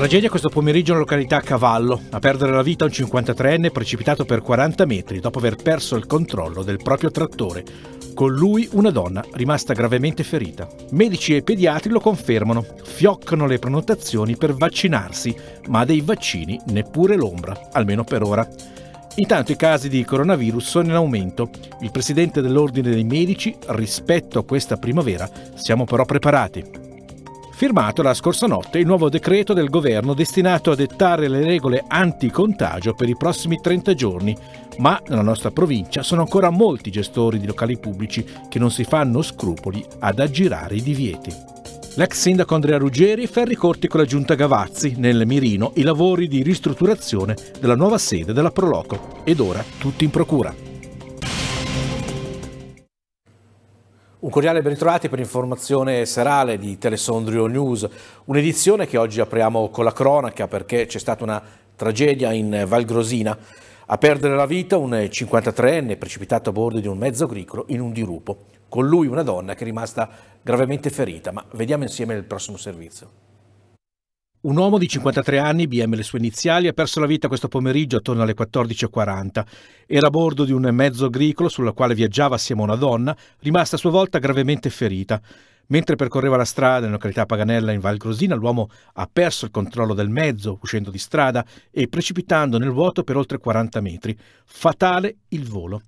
Tragedia questo pomeriggio in località Cavallo. A perdere la vita un 53enne precipitato per 40 metri dopo aver perso il controllo del proprio trattore. Con lui una donna rimasta gravemente ferita. Medici e pediatri lo confermano. Fioccano le prenotazioni per vaccinarsi, ma dei vaccini neppure l'ombra, almeno per ora. Intanto i casi di coronavirus sono in aumento. Il presidente dell'Ordine dei Medici, rispetto a questa primavera, siamo però preparati, firmato la scorsa notte il nuovo decreto del governo destinato a dettare le regole anticontagio per i prossimi 30 giorni, ma nella nostra provincia sono ancora molti gestori di locali pubblici che non si fanno scrupoli ad aggirare i divieti. L'ex sindaco Andrea Ruggeri fa ricorti con la giunta Gavazzi nel mirino i lavori di ristrutturazione della nuova sede della Proloco ed ora tutti in procura. Un cordiale ritrovati per l'informazione serale di Telesondrio News, un'edizione che oggi apriamo con la cronaca perché c'è stata una tragedia in Val Grosina. A perdere la vita un 53enne precipitato a bordo di un mezzo agricolo in un dirupo. Con lui una donna che è rimasta gravemente ferita, ma vediamo insieme il prossimo servizio. Un uomo di 53 anni, BM le sue iniziali, ha perso la vita questo pomeriggio attorno alle 14.40. Era a bordo di un mezzo agricolo sulla quale viaggiava assieme a una donna, rimasta a sua volta gravemente ferita. Mentre percorreva la strada in località Paganella in Val Grosina, l'uomo ha perso il controllo del mezzo, uscendo di strada e precipitando nel vuoto per oltre 40 metri. Fatale il volo.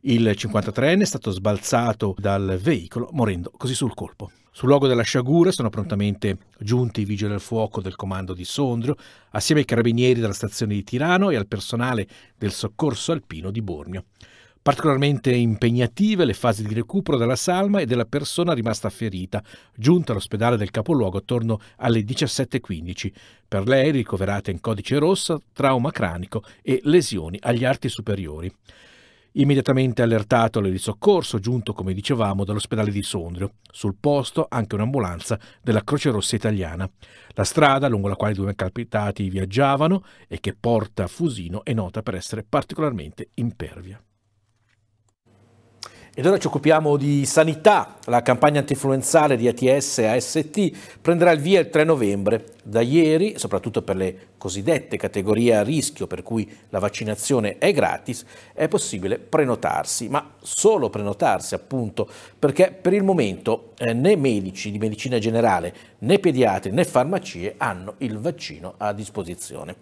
Il 53enne è stato sbalzato dal veicolo, morendo così sul colpo. Sul luogo della sciagura sono prontamente giunti i vigili del fuoco del comando di Sondrio, assieme ai carabinieri della stazione di Tirano e al personale del soccorso alpino di Bormio. Particolarmente impegnative le fasi di recupero della salma e della persona rimasta ferita, giunta all'ospedale del capoluogo attorno alle 17.15. Per lei ricoverata in codice rosso, trauma cranico e lesioni agli arti superiori. Immediatamente allertato di soccorso, giunto come dicevamo dall'ospedale di Sondrio, sul posto anche un'ambulanza della Croce Rossa italiana. La strada lungo la quale i due incapitati viaggiavano e che porta a Fusino è nota per essere particolarmente impervia. Ed ora ci occupiamo di sanità. La campagna antinfluenzale di ATS e AST prenderà il via il 3 novembre. Da ieri, soprattutto per le cosiddette categorie a rischio per cui la vaccinazione è gratis, è possibile prenotarsi, ma solo prenotarsi appunto, perché per il momento eh, né medici di medicina generale, né pediatri, né farmacie hanno il vaccino a disposizione.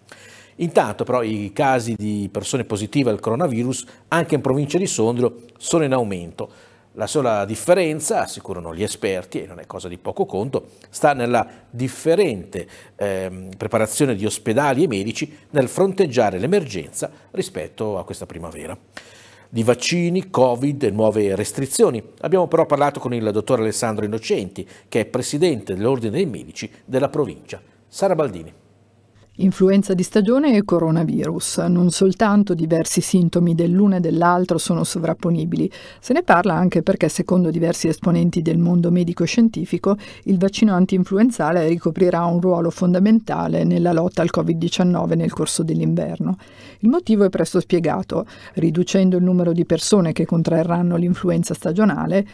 Intanto però i casi di persone positive al coronavirus anche in provincia di Sondrio sono in aumento. La sola differenza, assicurano gli esperti, e non è cosa di poco conto, sta nella differente eh, preparazione di ospedali e medici nel fronteggiare l'emergenza rispetto a questa primavera. Di vaccini, Covid e nuove restrizioni. Abbiamo però parlato con il dottor Alessandro Innocenti, che è presidente dell'Ordine dei Medici della provincia. Sara Baldini. Influenza di stagione e coronavirus. Non soltanto diversi sintomi dell'una e dell'altro sono sovrapponibili, se ne parla anche perché secondo diversi esponenti del mondo medico-scientifico il vaccino anti-influenzale ricoprirà un ruolo fondamentale nella lotta al Covid-19 nel corso dell'inverno. Il motivo è presto spiegato, riducendo il numero di persone che contrarranno l'influenza stagionale,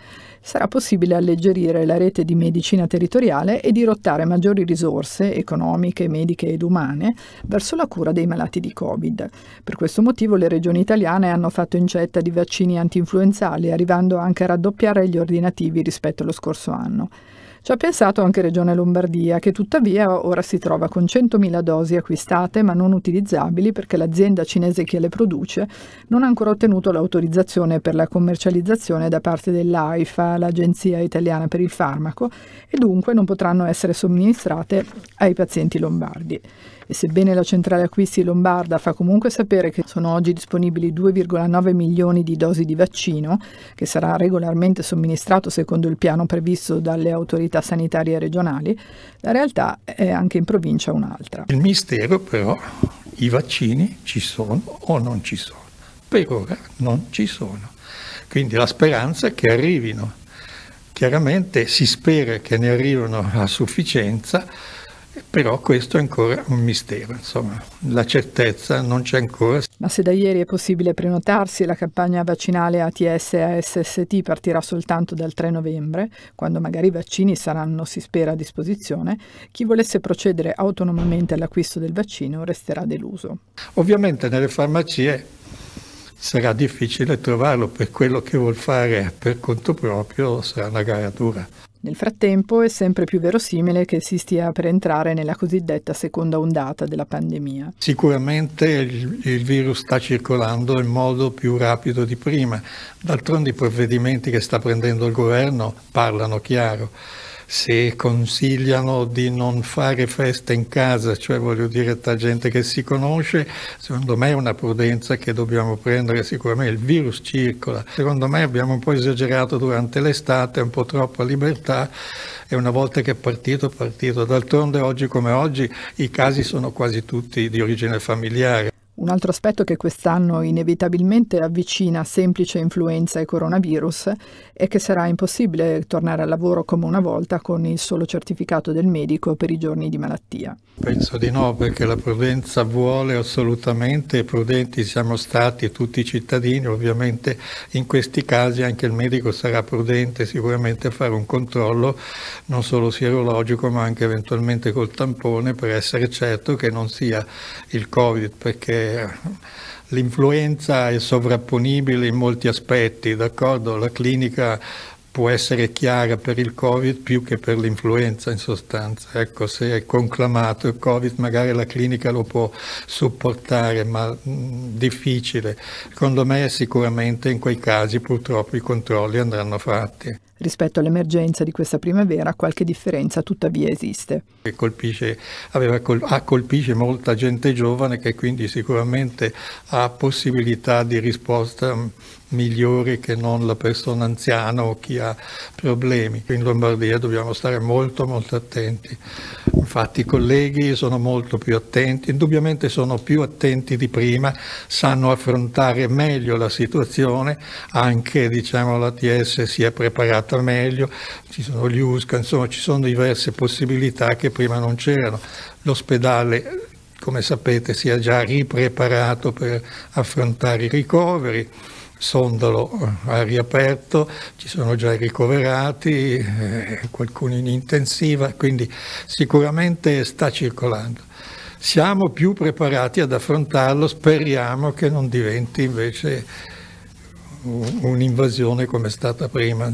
sarà possibile alleggerire la rete di medicina territoriale e dirottare maggiori risorse economiche, mediche ed umane verso la cura dei malati di Covid. Per questo motivo le regioni italiane hanno fatto incetta di vaccini antinfluenzali, arrivando anche a raddoppiare gli ordinativi rispetto allo scorso anno. Ci ha pensato anche Regione Lombardia, che tuttavia ora si trova con 100.000 dosi acquistate ma non utilizzabili perché l'azienda cinese che le produce non ha ancora ottenuto l'autorizzazione per la commercializzazione da parte dell'AIFA, l'Agenzia Italiana per il Farmaco, e dunque non potranno essere somministrate ai pazienti lombardi e sebbene la centrale acquisti lombarda fa comunque sapere che sono oggi disponibili 2,9 milioni di dosi di vaccino, che sarà regolarmente somministrato secondo il piano previsto dalle autorità sanitarie regionali, la realtà è anche in provincia un'altra. Il mistero però, i vaccini ci sono o non ci sono? Per ora non ci sono. Quindi la speranza è che arrivino. Chiaramente si spera che ne arrivino a sufficienza però questo è ancora un mistero, insomma, la certezza non c'è ancora. Ma se da ieri è possibile prenotarsi, la campagna vaccinale ATS e ASST partirà soltanto dal 3 novembre, quando magari i vaccini saranno, si spera, a disposizione, chi volesse procedere autonomamente all'acquisto del vaccino resterà deluso. Ovviamente nelle farmacie sarà difficile trovarlo per quello che vuol fare per conto proprio, sarà una gara dura. Nel frattempo è sempre più verosimile che si stia per entrare nella cosiddetta seconda ondata della pandemia. Sicuramente il, il virus sta circolando in modo più rapido di prima, d'altronde i provvedimenti che sta prendendo il governo parlano chiaro se consigliano di non fare feste in casa, cioè voglio dire tra gente che si conosce, secondo me è una prudenza che dobbiamo prendere sicuramente, il virus circola, secondo me abbiamo un po' esagerato durante l'estate, un po' troppa libertà e una volta che è partito, è partito. D'altronde oggi come oggi i casi sono quasi tutti di origine familiare. Un altro aspetto che quest'anno inevitabilmente avvicina semplice influenza e coronavirus è che sarà impossibile tornare al lavoro come una volta con il solo certificato del medico per i giorni di malattia. Penso di no, perché la prudenza vuole assolutamente, prudenti siamo stati tutti i cittadini, ovviamente in questi casi anche il medico sarà prudente sicuramente a fare un controllo non solo sierologico ma anche eventualmente col tampone per essere certo che non sia il Covid perché eh, l'influenza è sovrapponibile in molti aspetti, d'accordo? La clinica può essere chiara per il Covid più che per l'influenza in sostanza. Ecco, se è conclamato il Covid magari la clinica lo può supportare, ma mh, difficile. Secondo me sicuramente in quei casi purtroppo i controlli andranno fatti. Rispetto all'emergenza di questa primavera qualche differenza tuttavia esiste. Colpisce, col, ah, colpisce molta gente giovane che quindi sicuramente ha possibilità di risposta migliori che non la persona anziana o chi ha problemi. In Lombardia dobbiamo stare molto molto attenti. Infatti i colleghi sono molto più attenti, indubbiamente sono più attenti di prima, sanno affrontare meglio la situazione, anche diciamo, l'ATS si è preparata meglio, ci sono gli USCA, insomma ci sono diverse possibilità che prima non c'erano. L'ospedale, come sapete, si è già ripreparato per affrontare i ricoveri. Sondalo eh, ha riaperto, ci sono già i ricoverati, eh, qualcuno in intensiva, quindi sicuramente sta circolando. Siamo più preparati ad affrontarlo, speriamo che non diventi invece un'invasione come è stata prima.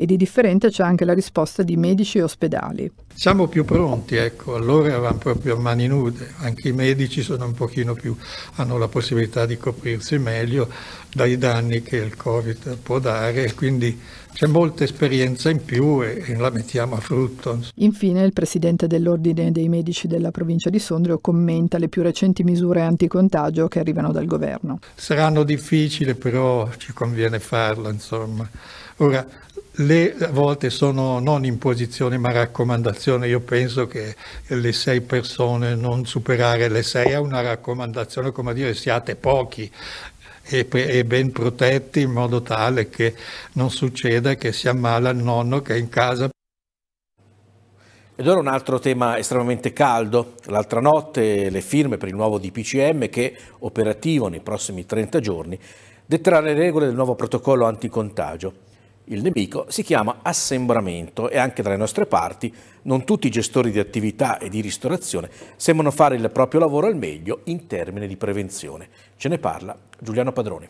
E di differente c'è anche la risposta di medici e ospedali. Siamo più pronti, ecco, allora eravamo proprio a mani nude, anche i medici sono un pochino più, hanno la possibilità di coprirsi meglio, dai danni che il Covid può dare, quindi c'è molta esperienza in più e, e, la mettiamo a frutto. Infine il presidente dell'Ordine dei Medici della provincia di Sondrio commenta le più recenti misure anticontagio che arrivano dal governo. Saranno difficili però ci conviene farlo insomma. Ora, le volte sono non imposizioni ma raccomandazioni, io penso che le sei persone, non superare le sei è una raccomandazione, come dire siate pochi, e, e ben protetti in modo tale che non succeda che si ammala il nonno che è in casa. Ed ora un altro tema estremamente caldo. L'altra notte le firme per il nuovo DPCM che, operativo nei prossimi 30 giorni, detterà le regole del nuovo protocollo anticontagio il nemico, si chiama assembramento e anche dalle nostre parti non tutti i gestori di attività e di ristorazione sembrano fare il proprio lavoro al meglio in termini di prevenzione. Ce ne parla Giuliano Padroni.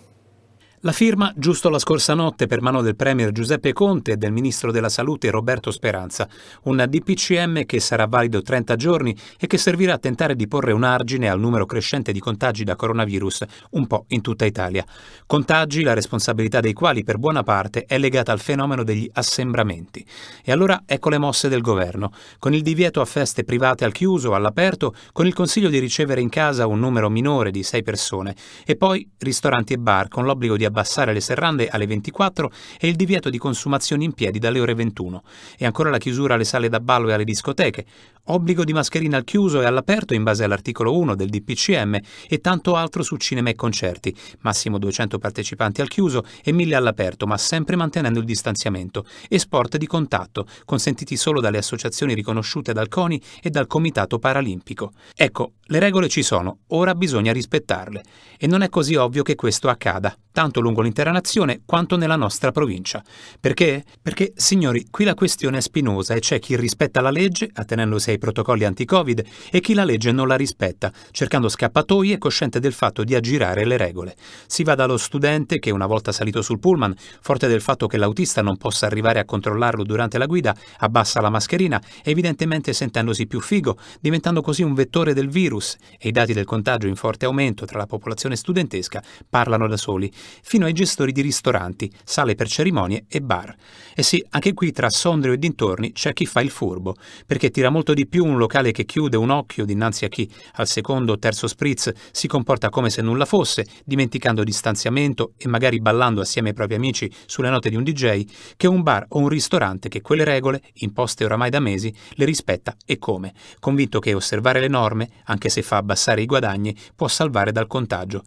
La firma giusto la scorsa notte per mano del Premier Giuseppe Conte e del Ministro della Salute Roberto Speranza, un DPCM che sarà valido 30 giorni e che servirà a tentare di porre un argine al numero crescente di contagi da coronavirus un po' in tutta Italia. Contagi, la responsabilità dei quali per buona parte è legata al fenomeno degli assembramenti. E allora ecco le mosse del governo, con il divieto a feste private al chiuso, all'aperto, con il consiglio di ricevere in casa un numero minore di 6 persone e poi ristoranti e bar con l'obbligo di abbassare le serrande alle 24 e il divieto di consumazioni in piedi dalle ore 21. E ancora la chiusura alle sale da ballo e alle discoteche, obbligo di mascherina al chiuso e all'aperto in base all'articolo 1 del DPCM e tanto altro su cinema e concerti, massimo 200 partecipanti al chiuso e 1000 all'aperto, ma sempre mantenendo il distanziamento, e sport di contatto, consentiti solo dalle associazioni riconosciute dal CONI e dal Comitato Paralimpico. Ecco, le regole ci sono, ora bisogna rispettarle. E non è così ovvio che questo accada, tanto tanto lungo l'intera nazione quanto nella nostra provincia. Perché? Perché, signori, qui la questione è spinosa e c'è chi rispetta la legge, attenendosi ai protocolli anti-Covid, e chi la legge non la rispetta, cercando scappatoie e cosciente del fatto di aggirare le regole. Si va dallo studente che, una volta salito sul pullman, forte del fatto che l'autista non possa arrivare a controllarlo durante la guida, abbassa la mascherina, evidentemente sentendosi più figo, diventando così un vettore del virus, e i dati del contagio in forte aumento tra la popolazione studentesca parlano da soli, fino ai gestori di ristoranti, sale per cerimonie e bar. E eh sì, anche qui tra Sondrio e dintorni c'è chi fa il furbo, perché tira molto di più un locale che chiude un occhio dinanzi a chi al secondo o terzo spritz si comporta come se nulla fosse, dimenticando distanziamento e magari ballando assieme ai propri amici sulle note di un DJ, che un bar o un ristorante che quelle regole, imposte oramai da mesi, le rispetta e come, convinto che osservare le norme, anche se fa abbassare i guadagni, può salvare dal contagio.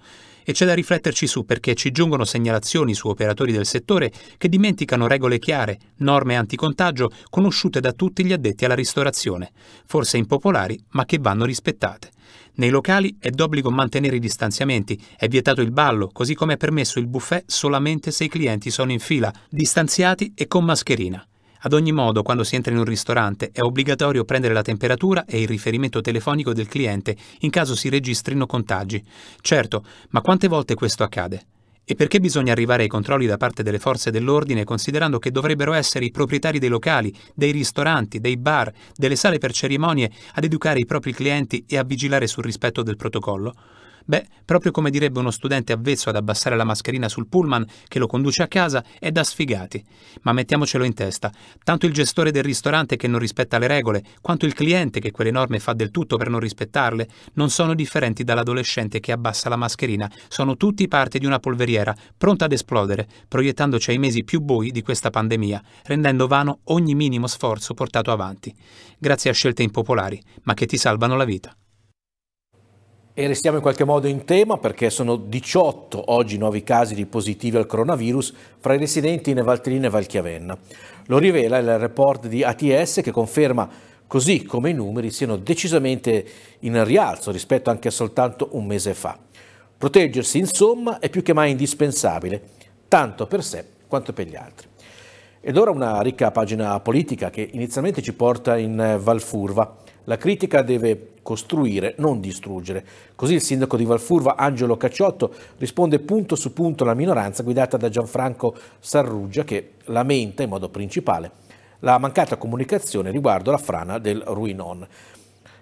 E c'è da rifletterci su perché ci giungono segnalazioni su operatori del settore che dimenticano regole chiare, norme anticontagio conosciute da tutti gli addetti alla ristorazione, forse impopolari ma che vanno rispettate. Nei locali è d'obbligo mantenere i distanziamenti, è vietato il ballo, così come è permesso il buffet solamente se i clienti sono in fila, distanziati e con mascherina. Ad ogni modo, quando si entra in un ristorante è obbligatorio prendere la temperatura e il riferimento telefonico del cliente in caso si registrino contagi. Certo, ma quante volte questo accade? E perché bisogna arrivare ai controlli da parte delle forze dell'ordine considerando che dovrebbero essere i proprietari dei locali, dei ristoranti, dei bar, delle sale per cerimonie ad educare i propri clienti e a vigilare sul rispetto del protocollo? Beh, proprio come direbbe uno studente avvezzo ad abbassare la mascherina sul pullman che lo conduce a casa, è da sfigati. Ma mettiamocelo in testa, tanto il gestore del ristorante che non rispetta le regole, quanto il cliente che quelle norme fa del tutto per non rispettarle, non sono differenti dall'adolescente che abbassa la mascherina, sono tutti parte di una polveriera, pronta ad esplodere, proiettandoci ai mesi più bui di questa pandemia, rendendo vano ogni minimo sforzo portato avanti, grazie a scelte impopolari, ma che ti salvano la vita. E restiamo in qualche modo in tema perché sono 18 oggi nuovi casi di positivi al coronavirus fra i residenti in Valtellina e Valchiavenna. Lo rivela il report di ATS che conferma così come i numeri siano decisamente in rialzo rispetto anche a soltanto un mese fa. Proteggersi insomma è più che mai indispensabile, tanto per sé quanto per gli altri. Ed ora una ricca pagina politica che inizialmente ci porta in eh, Valfurva la critica deve costruire, non distruggere. Così il sindaco di Valfurva, Angelo Cacciotto, risponde punto su punto alla minoranza guidata da Gianfranco Sarruggia che lamenta in modo principale la mancata comunicazione riguardo alla frana del Ruinon.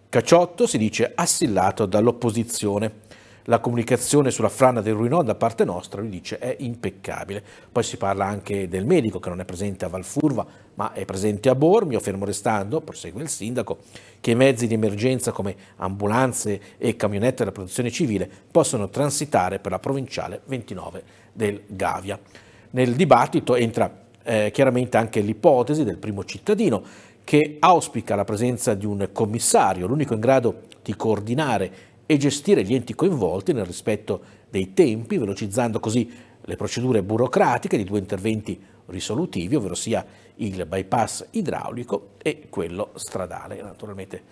Cacciotto si dice assillato dall'opposizione la comunicazione sulla frana del Ruinò da parte nostra, lui dice, è impeccabile. Poi si parla anche del medico che non è presente a Valfurva, ma è presente a Bormio, fermo restando, prosegue il sindaco, che i mezzi di emergenza come ambulanze e camionette della protezione civile possono transitare per la provinciale 29 del Gavia. Nel dibattito entra eh, chiaramente anche l'ipotesi del primo cittadino che auspica la presenza di un commissario, l'unico in grado di coordinare e gestire gli enti coinvolti nel rispetto dei tempi, velocizzando così le procedure burocratiche di due interventi risolutivi, ovvero sia il bypass idraulico e quello stradale. Naturalmente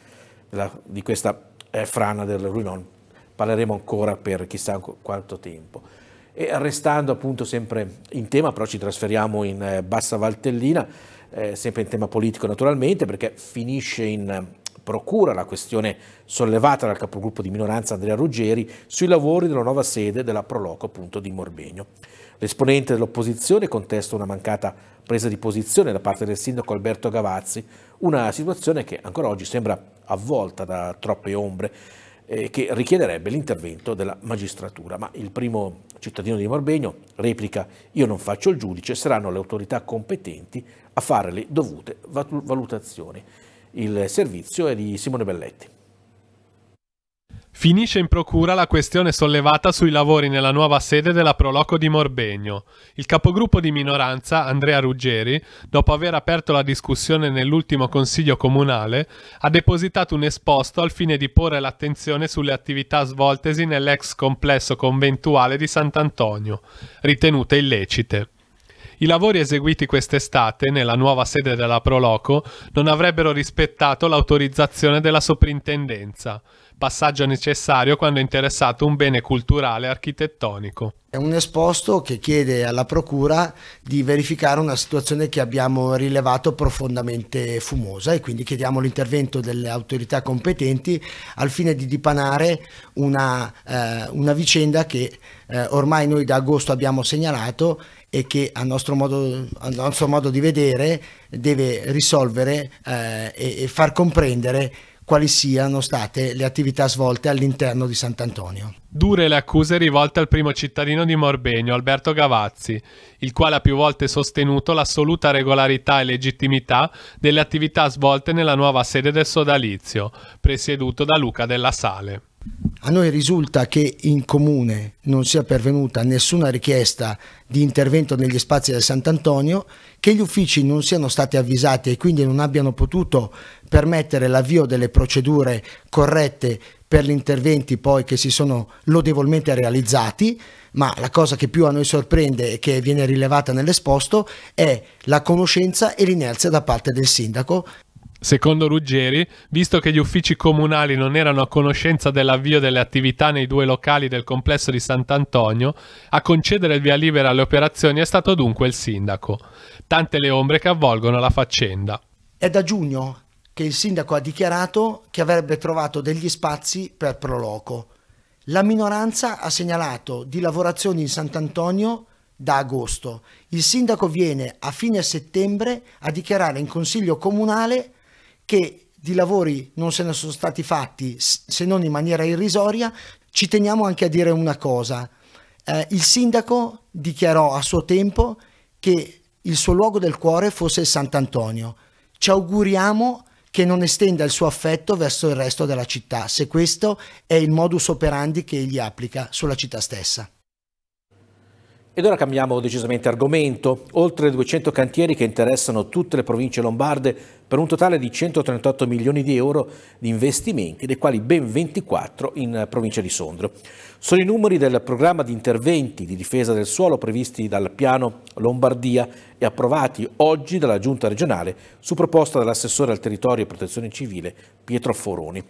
la, di questa eh, frana del Ruinon parleremo ancora per chissà quanto tempo. E restando appunto sempre in tema, però ci trasferiamo in eh, Bassa Valtellina, eh, sempre in tema politico naturalmente, perché finisce in procura la questione sollevata dal capogruppo di minoranza Andrea Ruggeri sui lavori della nuova sede della Proloco appunto di Morbegno. L'esponente dell'opposizione contesta una mancata presa di posizione da parte del sindaco Alberto Gavazzi, una situazione che ancora oggi sembra avvolta da troppe ombre eh, che richiederebbe l'intervento della magistratura. Ma il primo cittadino di Morbegno replica io non faccio il giudice, saranno le autorità competenti a fare le dovute valutazioni. Il servizio è di Simone Belletti. Finisce in procura la questione sollevata sui lavori nella nuova sede della Proloco di Morbegno. Il capogruppo di minoranza, Andrea Ruggeri, dopo aver aperto la discussione nell'ultimo consiglio comunale, ha depositato un esposto al fine di porre l'attenzione sulle attività svoltesi nell'ex complesso conventuale di Sant'Antonio, ritenute illecite. I lavori eseguiti quest'estate nella nuova sede della Proloco non avrebbero rispettato l'autorizzazione della soprintendenza passaggio necessario quando è interessato un bene culturale architettonico. È un esposto che chiede alla Procura di verificare una situazione che abbiamo rilevato profondamente fumosa e quindi chiediamo l'intervento delle autorità competenti al fine di dipanare una, eh, una vicenda che eh, ormai noi da agosto abbiamo segnalato e che a nostro modo, a nostro modo di vedere deve risolvere eh, e, e far comprendere quali siano state le attività svolte all'interno di Sant'Antonio. Dure le accuse rivolte al primo cittadino di Morbegno, Alberto Gavazzi, il quale ha più volte sostenuto l'assoluta regolarità e legittimità delle attività svolte nella nuova sede del sodalizio, presieduto da Luca della Sale. A noi risulta che in comune non sia pervenuta nessuna richiesta di intervento negli spazi del Sant'Antonio, che gli uffici non siano stati avvisati e quindi non abbiano potuto permettere l'avvio delle procedure corrette per gli interventi poi che si sono lodevolmente realizzati, ma la cosa che più a noi sorprende e che viene rilevata nell'esposto è la conoscenza e l'inerzia da parte del sindaco Secondo Ruggeri, visto che gli uffici comunali non erano a conoscenza dell'avvio delle attività nei due locali del complesso di Sant'Antonio, a concedere il via libera alle operazioni è stato dunque il sindaco. Tante le ombre che avvolgono la faccenda. È da giugno che il sindaco ha dichiarato che avrebbe trovato degli spazi per Proloco. La minoranza ha segnalato di lavorazioni in Sant'Antonio da agosto. Il sindaco viene a fine settembre a dichiarare in consiglio comunale che di lavori non se ne sono stati fatti se non in maniera irrisoria, ci teniamo anche a dire una cosa. Eh, il sindaco dichiarò a suo tempo che il suo luogo del cuore fosse il Sant'Antonio. Ci auguriamo che non estenda il suo affetto verso il resto della città, se questo è il modus operandi che egli applica sulla città stessa. Ed ora cambiamo decisamente argomento. Oltre 200 cantieri che interessano tutte le province lombarde per un totale di 138 milioni di euro di investimenti, dei quali ben 24 in provincia di Sondrio. Sono i numeri del programma di interventi di difesa del suolo previsti dal piano Lombardia e approvati oggi dalla Giunta regionale su proposta dell'assessore al territorio e protezione civile Pietro Foroni.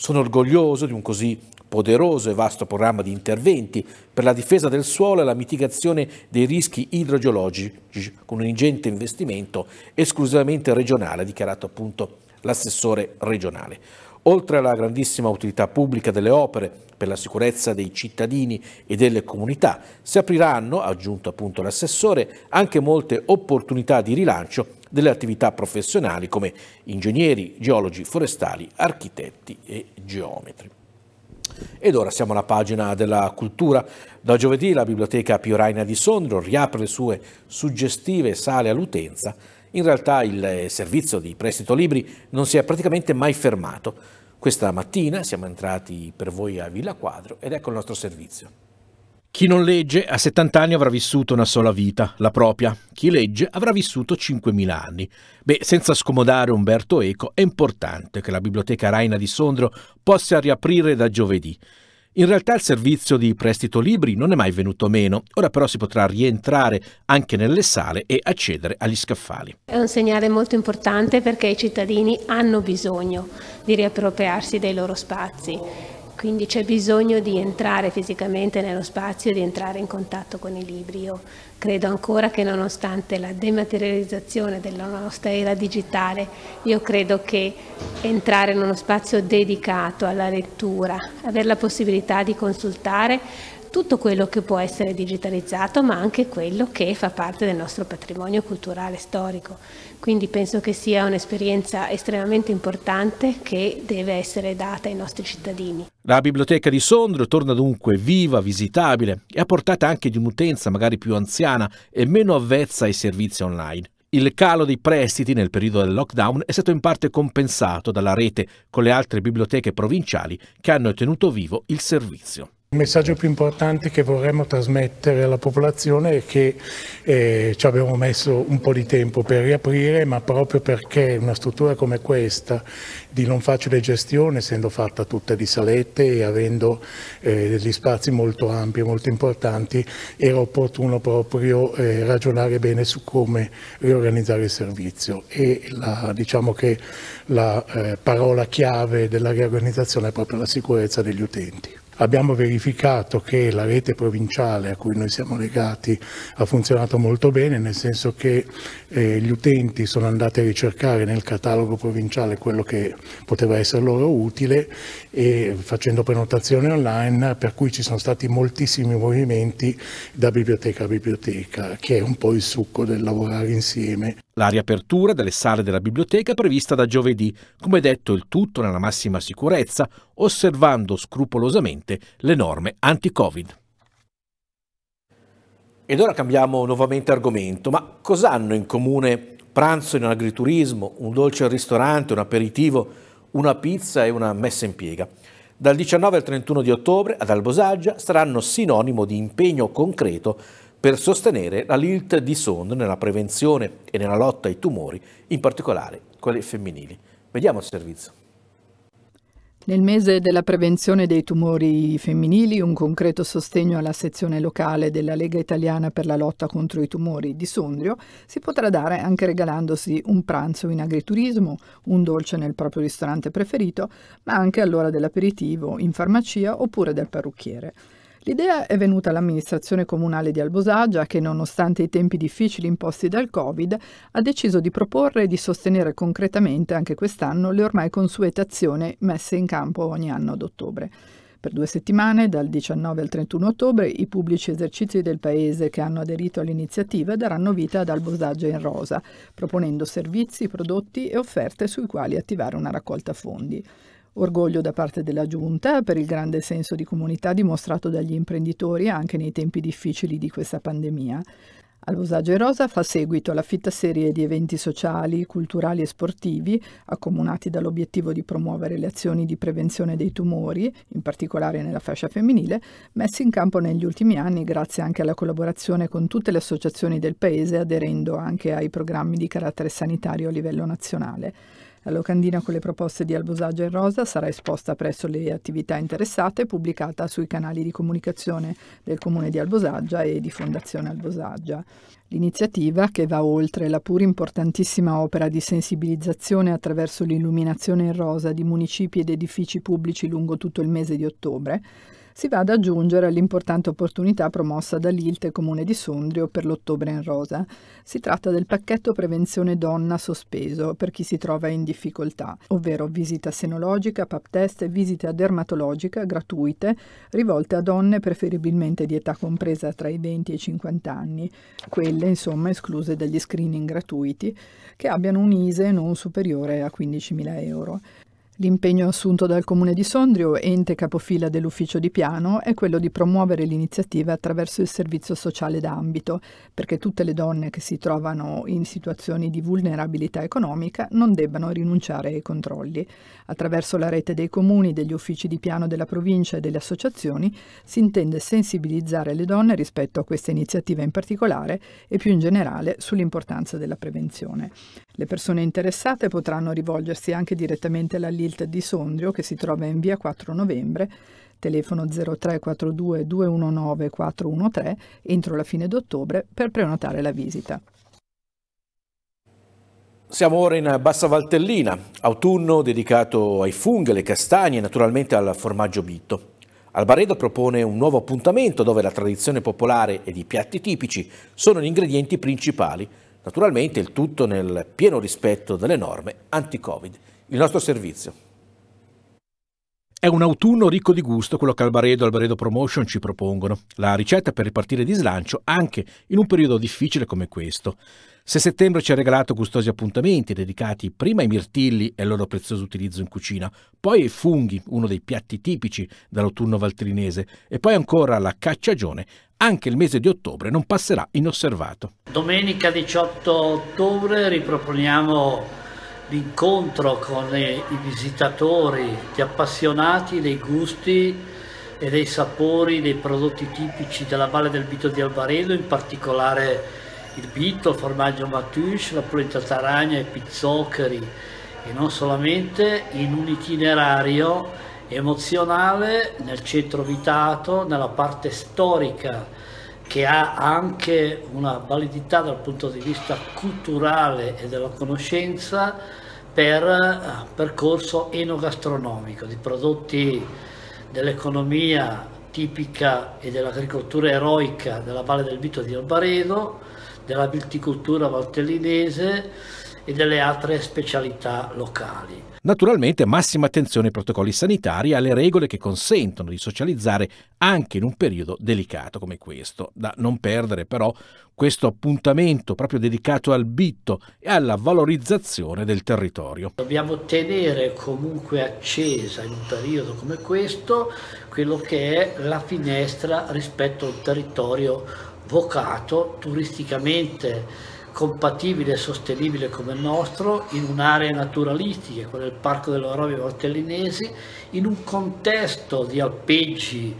Sono orgoglioso di un così poderoso e vasto programma di interventi per la difesa del suolo e la mitigazione dei rischi idrogeologici con un ingente investimento esclusivamente regionale, ha dichiarato appunto l'assessore regionale. Oltre alla grandissima utilità pubblica delle opere per la sicurezza dei cittadini e delle comunità, si apriranno, ha aggiunto appunto l'assessore, anche molte opportunità di rilancio delle attività professionali come ingegneri, geologi, forestali, architetti e geometri. Ed ora siamo alla pagina della cultura. Da giovedì la Biblioteca Pioraina di Sondrio riapre le sue suggestive sale all'utenza. In realtà il servizio di prestito libri non si è praticamente mai fermato. Questa mattina siamo entrati per voi a Villa Quadro ed ecco il nostro servizio. Chi non legge a 70 anni avrà vissuto una sola vita, la propria. Chi legge avrà vissuto 5.000 anni. Beh, senza scomodare Umberto Eco, è importante che la Biblioteca Raina di Sondrio possa riaprire da giovedì. In realtà il servizio di prestito libri non è mai venuto meno, ora però si potrà rientrare anche nelle sale e accedere agli scaffali. È un segnale molto importante perché i cittadini hanno bisogno di riappropriarsi dei loro spazi quindi c'è bisogno di entrare fisicamente nello spazio, di entrare in contatto con i libri. Io credo ancora che nonostante la dematerializzazione della nostra era digitale, io credo che entrare in uno spazio dedicato alla lettura, avere la possibilità di consultare tutto quello che può essere digitalizzato, ma anche quello che fa parte del nostro patrimonio culturale storico. Quindi penso che sia un'esperienza estremamente importante che deve essere data ai nostri cittadini. La biblioteca di Sondrio torna dunque viva, visitabile e a portata anche di un'utenza magari più anziana e meno avvezza ai servizi online. Il calo dei prestiti nel periodo del lockdown è stato in parte compensato dalla rete con le altre biblioteche provinciali che hanno tenuto vivo il servizio. Il messaggio più importante che vorremmo trasmettere alla popolazione è che eh, ci abbiamo messo un po' di tempo per riaprire, ma proprio perché una struttura come questa, di non facile gestione, essendo fatta tutta di salette e avendo eh, degli spazi molto ampi e molto importanti, era opportuno proprio eh, ragionare bene su come riorganizzare il servizio. E la, diciamo che la eh, parola chiave della riorganizzazione è proprio la sicurezza degli utenti. Abbiamo verificato che la rete provinciale a cui noi siamo legati ha funzionato molto bene, nel senso che eh, gli utenti sono andati a ricercare nel catalogo provinciale quello che poteva essere loro utile e facendo prenotazione online, per cui ci sono stati moltissimi movimenti da biblioteca a biblioteca, che è un po' il succo del lavorare insieme. La riapertura delle sale della biblioteca è prevista da giovedì, come detto il tutto nella massima sicurezza, osservando scrupolosamente le norme anti-Covid. Ed ora cambiamo nuovamente argomento, ma cosa hanno in comune pranzo in un agriturismo, un dolce al ristorante, un aperitivo, una pizza e una messa in piega? Dal 19 al 31 di ottobre ad Albosaggia saranno sinonimo di impegno concreto per sostenere la LILT di Sonda nella prevenzione e nella lotta ai tumori, in particolare quelli femminili. Vediamo il servizio. Nel mese della prevenzione dei tumori femminili, un concreto sostegno alla sezione locale della Lega Italiana per la lotta contro i tumori di Sondrio si potrà dare anche regalandosi un pranzo in agriturismo, un dolce nel proprio ristorante preferito, ma anche all'ora dell'aperitivo, in farmacia oppure dal parrucchiere. L'idea è venuta all'amministrazione comunale di Albosagia che, nonostante i tempi difficili imposti dal Covid, ha deciso di proporre e di sostenere concretamente anche quest'anno le ormai consuete azioni messe in campo ogni anno ad ottobre. Per due settimane, dal 19 al 31 ottobre, i pubblici esercizi del Paese che hanno aderito all'iniziativa daranno vita ad Albosaggio in Rosa, proponendo servizi, prodotti e offerte sui quali attivare una raccolta fondi. Orgoglio da parte della Giunta per il grande senso di comunità dimostrato dagli imprenditori anche nei tempi difficili di questa pandemia. All'Usage Rosa fa seguito alla fitta serie di eventi sociali, culturali e sportivi, accomunati dall'obiettivo di promuovere le azioni di prevenzione dei tumori, in particolare nella fascia femminile, messi in campo negli ultimi anni grazie anche alla collaborazione con tutte le associazioni del Paese, aderendo anche ai programmi di carattere sanitario a livello nazionale. La locandina con le proposte di Albosaggio in Rosa sarà esposta presso le attività interessate e pubblicata sui canali di comunicazione del Comune di Albosaggia e di Fondazione Albosaggia. L'iniziativa, che va oltre la pur importantissima opera di sensibilizzazione attraverso l'illuminazione in rosa di municipi ed edifici pubblici lungo tutto il mese di ottobre, si va ad aggiungere all'importante opportunità promossa dall'ILTE Comune di Sondrio per l'ottobre in rosa. Si tratta del pacchetto prevenzione donna sospeso per chi si trova in difficoltà, ovvero visita senologica, pap test e visita dermatologica gratuite rivolte a donne preferibilmente di età compresa tra i 20 e i 50 anni, quelle insomma escluse dagli screening gratuiti, che abbiano un ISE non superiore a 15.000 euro. L'impegno assunto dal Comune di Sondrio, ente capofila dell'ufficio di piano, è quello di promuovere l'iniziativa attraverso il servizio sociale d'ambito, perché tutte le donne che si trovano in situazioni di vulnerabilità economica non debbano rinunciare ai controlli. Attraverso la rete dei comuni, degli uffici di piano della provincia e delle associazioni si intende sensibilizzare le donne rispetto a questa iniziativa in particolare e più in generale sull'importanza della prevenzione. Le persone interessate potranno rivolgersi anche direttamente alla Lilt di Sondrio che si trova in via 4 novembre, telefono 0342 219 413 entro la fine d'ottobre per prenotare la visita. Siamo ora in Bassa Valtellina, autunno dedicato ai funghi, alle castagne e naturalmente al formaggio bitto. Albaredo propone un nuovo appuntamento dove la tradizione popolare ed i piatti tipici sono gli ingredienti principali Naturalmente il tutto nel pieno rispetto delle norme anti-Covid. Il nostro servizio. È un autunno ricco di gusto quello che Albaredo e Albaredo Promotion ci propongono, la ricetta per ripartire di slancio anche in un periodo difficile come questo. Se settembre ci ha regalato gustosi appuntamenti dedicati prima ai mirtilli e al loro prezioso utilizzo in cucina, poi ai funghi, uno dei piatti tipici dell'autunno valtrinese, e poi ancora alla cacciagione, anche il mese di ottobre non passerà inosservato. Domenica 18 ottobre riproponiamo l'incontro con i visitatori, gli appassionati dei gusti e dei sapori dei prodotti tipici della Valle del Vito di Alvarello, in particolare il Bito, il formaggio Matush, la polenta taragna, i pizzoccheri e non solamente in un itinerario emozionale nel centro abitato, nella parte storica che ha anche una validità dal punto di vista culturale e della conoscenza per eh, percorso enogastronomico di prodotti dell'economia tipica e dell'agricoltura eroica della Valle del Vito di Albaredo, della viticoltura valtellinese e delle altre specialità locali. Naturalmente massima attenzione ai protocolli sanitari e alle regole che consentono di socializzare anche in un periodo delicato come questo. Da non perdere però questo appuntamento proprio dedicato al bitto e alla valorizzazione del territorio. Dobbiamo tenere comunque accesa in un periodo come questo quello che è la finestra rispetto al territorio vocato turisticamente compatibile e sostenibile come il nostro in un'area naturalistica, quella del Parco delle Orobie Valtellinesi, in un contesto di alpeggi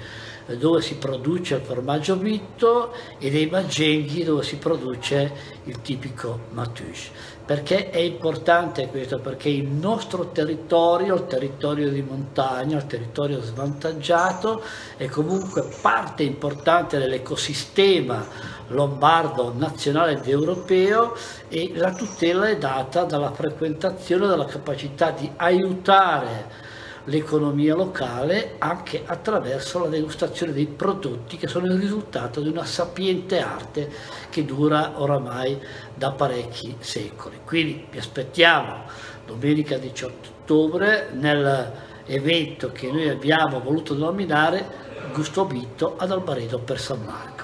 eh, dove si produce il formaggio vitto e dei mangenghi dove si produce il tipico matouche. Perché è importante questo? Perché il nostro territorio, il territorio di montagna, il territorio svantaggiato, è comunque parte importante dell'ecosistema lombardo nazionale ed europeo e la tutela è data dalla frequentazione, dalla capacità di aiutare l'economia locale anche attraverso la degustazione dei prodotti che sono il risultato di una sapiente arte che dura oramai da parecchi secoli. Quindi vi aspettiamo domenica 18 ottobre nell'evento che noi abbiamo voluto denominare Gusto Vitto ad Albaredo per San Marco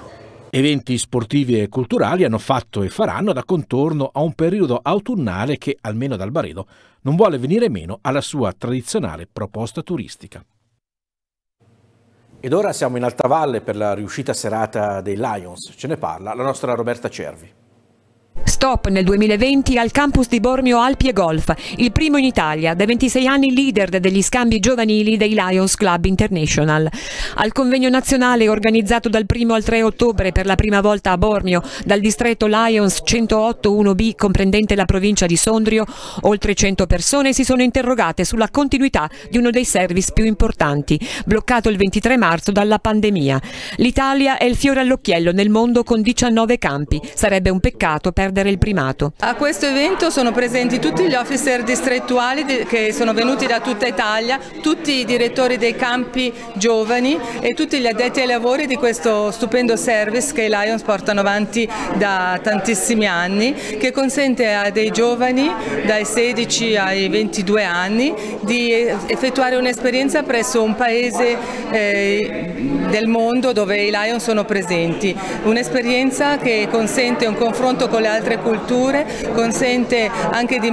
eventi sportivi e culturali hanno fatto e faranno da contorno a un periodo autunnale che, almeno dal Baredo, non vuole venire meno alla sua tradizionale proposta turistica. Ed ora siamo in Alta Valle per la riuscita serata dei Lions. Ce ne parla la nostra Roberta Cervi. Stop nel 2020 al campus di Bormio Alpi e Golf, il primo in Italia, da 26 anni leader degli scambi giovanili dei Lions Club International. Al convegno nazionale organizzato dal 1 al 3 ottobre per la prima volta a Bormio dal distretto Lions 108-1B comprendente la provincia di Sondrio, oltre 100 persone si sono interrogate sulla continuità di uno dei service più importanti, bloccato il 23 marzo dalla pandemia. L'Italia è il fiore all'occhiello nel mondo con 19 campi, sarebbe un peccato per perdere il primato. A questo evento sono presenti tutti gli officer distrettuali che sono venuti da tutta Italia, tutti i direttori dei campi giovani e tutti gli addetti ai lavori di questo stupendo service che i Lions portano avanti da tantissimi anni, che consente a dei giovani dai 16 ai 22 anni di effettuare un'esperienza presso un paese eh, del mondo dove i Lions sono presenti, un'esperienza che consente un confronto con le altre culture, consente anche di,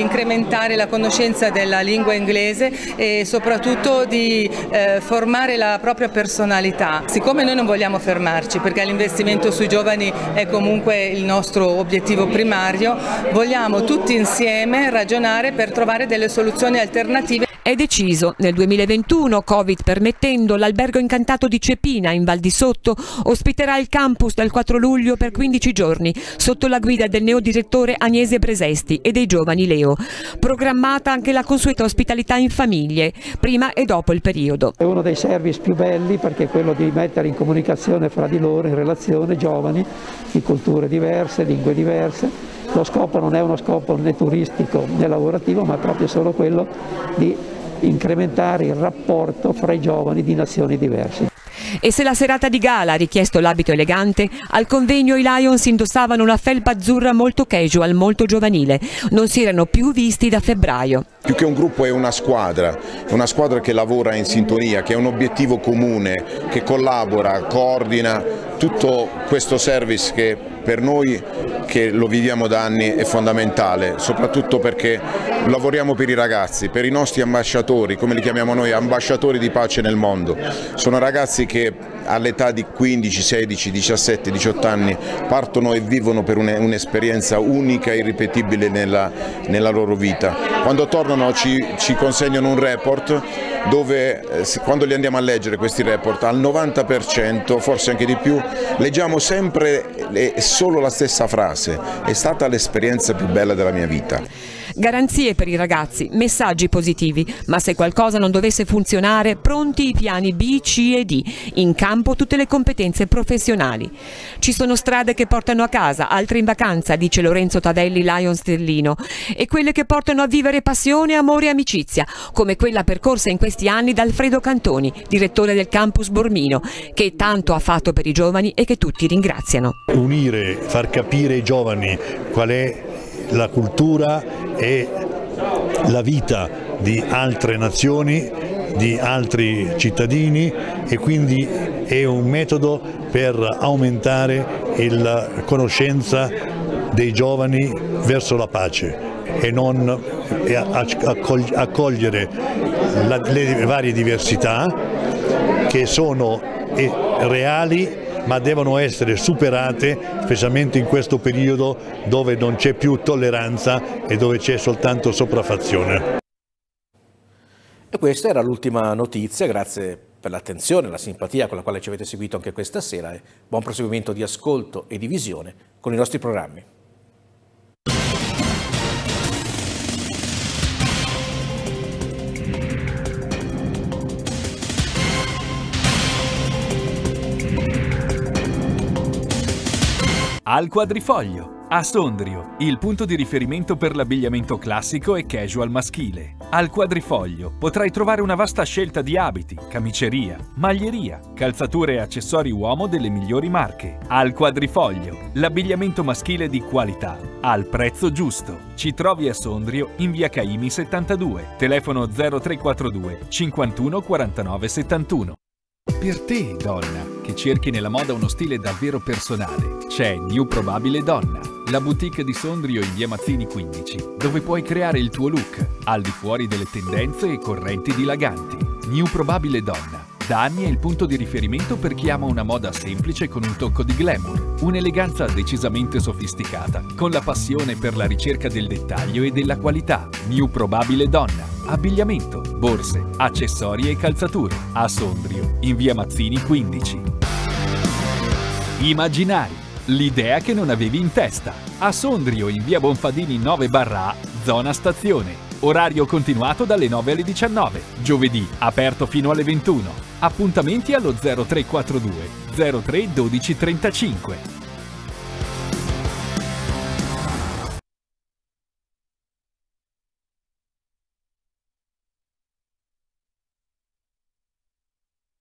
incrementare la conoscenza della lingua inglese e soprattutto di eh, formare la propria personalità. Siccome noi non vogliamo fermarci perché l'investimento sui giovani è comunque il nostro obiettivo primario, vogliamo tutti insieme ragionare per trovare delle soluzioni alternative. È deciso, nel 2021, Covid permettendo, l'albergo incantato di Cepina in Val di Sotto ospiterà il campus dal 4 luglio per 15 giorni sotto la guida del neodirettore Agnese Presesti e dei giovani Leo. Programmata anche la consueta ospitalità in famiglie, prima e dopo il periodo. È uno dei service più belli perché è quello di mettere in comunicazione fra di loro, in relazione, giovani di culture diverse, lingue diverse lo scopo non è uno scopo né turistico né lavorativo, ma è proprio solo quello di incrementare il rapporto fra i giovani di nazioni diverse. E se la serata di gala ha richiesto l'abito elegante, al convegno i Lions indossavano una felpa azzurra molto casual, molto giovanile. Non si erano più visti da febbraio. Più che un gruppo è una squadra, una squadra che lavora in sintonia, che ha un obiettivo comune, che collabora, coordina tutto questo service che per noi che lo viviamo da anni è fondamentale, soprattutto perché lavoriamo per i ragazzi, per i nostri ambasciatori, come li chiamiamo noi, ambasciatori di pace nel mondo. Sono ragazzi che all'età di 15, 16, 17, 18 anni partono e vivono per un'esperienza unica e irripetibile nella, nella, loro vita. Quando tornano ci, ci consegnano un report dove eh, quando li andiamo a leggere questi report al 90% forse anche di più leggiamo sempre e solo la stessa frase è stata l'esperienza più bella della mia vita. Garanzie per i ragazzi, messaggi positivi, ma se qualcosa non dovesse funzionare, pronti i piani B, C e D, in campo tutte le competenze professionali. Ci sono strade che portano a casa, altre in vacanza, dice Lorenzo Tadelli Lion Stellino, e quelle che portano a vivere passione, amore e amicizia, come quella percorsa in questi anni da Alfredo Cantoni, direttore del campus Bormino, che tanto ha fatto per i giovani e che tutti ringraziano. Unire, far capire ai giovani qual è la cultura e la vita di altre nazioni, di altri cittadini e quindi è un metodo per aumentare la conoscenza dei giovani verso la pace e non accogliere le varie diversità che sono reali ma devono essere superate, specialmente in questo periodo dove non c'è più tolleranza e dove c'è soltanto sopraffazione. E questa era l'ultima notizia, grazie per l'attenzione e la simpatia con la quale ci avete seguito anche questa sera buon proseguimento di ascolto e di visione con i nostri programmi. al quadrifoglio. A Sondrio, il punto di riferimento per l'abbigliamento classico e casual maschile. Al quadrifoglio potrai trovare una vasta scelta di abiti, camiceria, maglieria, calzature e accessori uomo delle migliori marche. Al quadrifoglio, l'abbigliamento maschile di qualità, al prezzo giusto. Ci trovi a Sondrio in via Caimi 72, telefono 0342 51 49 71. Per te, donna che cerchi nella moda uno stile davvero personale, c'è New Probabile Donna, la boutique di Sondrio in via Mazzini 15, dove puoi creare il tuo look, al di fuori delle tendenze e correnti dilaganti. New Probabile Donna, da anni è il punto di riferimento per chi ama una moda semplice con un tocco di glamour, un'eleganza decisamente sofisticata, con la passione per la ricerca del dettaglio e della qualità. New Probabile Donna, abbigliamento, borse, accessori e calzature. A Sondrio, in via Mazzini 15. Immaginari, l'idea che non avevi in testa. A Sondrio in via Bonfadini 9 barra zona stazione. Orario continuato dalle 9 alle 19. Giovedì aperto fino alle 21. Appuntamenti allo 0342 03 12 35.